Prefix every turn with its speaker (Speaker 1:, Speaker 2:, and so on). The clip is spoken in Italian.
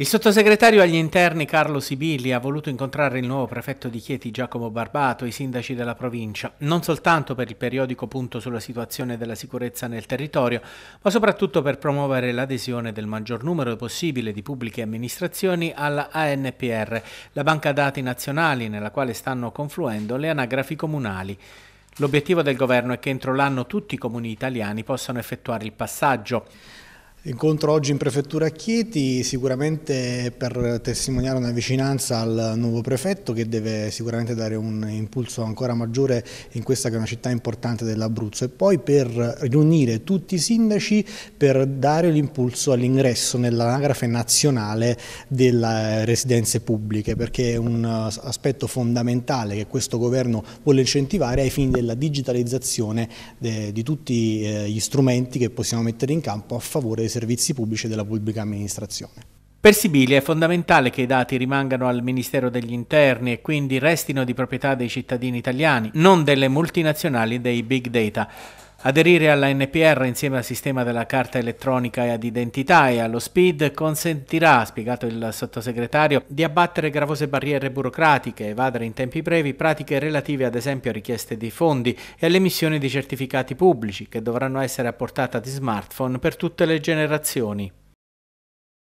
Speaker 1: Il sottosegretario agli interni Carlo Sibilli ha voluto incontrare il nuovo prefetto di Chieti Giacomo Barbato e i sindaci della provincia, non soltanto per il periodico punto sulla situazione della sicurezza nel territorio, ma soprattutto per promuovere l'adesione del maggior numero possibile di pubbliche amministrazioni alla ANPR, la banca dati nazionali nella quale stanno confluendo le anagrafi comunali. L'obiettivo del governo è che entro l'anno tutti i comuni italiani possano effettuare il passaggio. Incontro oggi in prefettura a Chieti,
Speaker 2: sicuramente per testimoniare una vicinanza al nuovo prefetto che deve sicuramente dare un impulso ancora maggiore in questa che è una città importante dell'Abruzzo e poi per riunire tutti i sindaci per dare l'impulso all'ingresso nell'anagrafe nazionale delle residenze pubbliche perché è un aspetto fondamentale che questo governo vuole incentivare ai fini della digitalizzazione eh, di tutti eh, gli strumenti che possiamo mettere in campo a favore servizi pubblici e della pubblica amministrazione.
Speaker 1: Per Sibili è fondamentale che i dati rimangano al Ministero degli Interni e quindi restino di proprietà dei cittadini italiani, non delle multinazionali dei big data. Aderire alla NPR insieme al sistema della carta elettronica e ad identità e allo SPID consentirà, ha spiegato il sottosegretario, di abbattere gravose barriere burocratiche, evadere in tempi brevi pratiche relative ad esempio a richieste di fondi e all'emissione di certificati pubblici che dovranno essere a portata di smartphone per tutte le generazioni.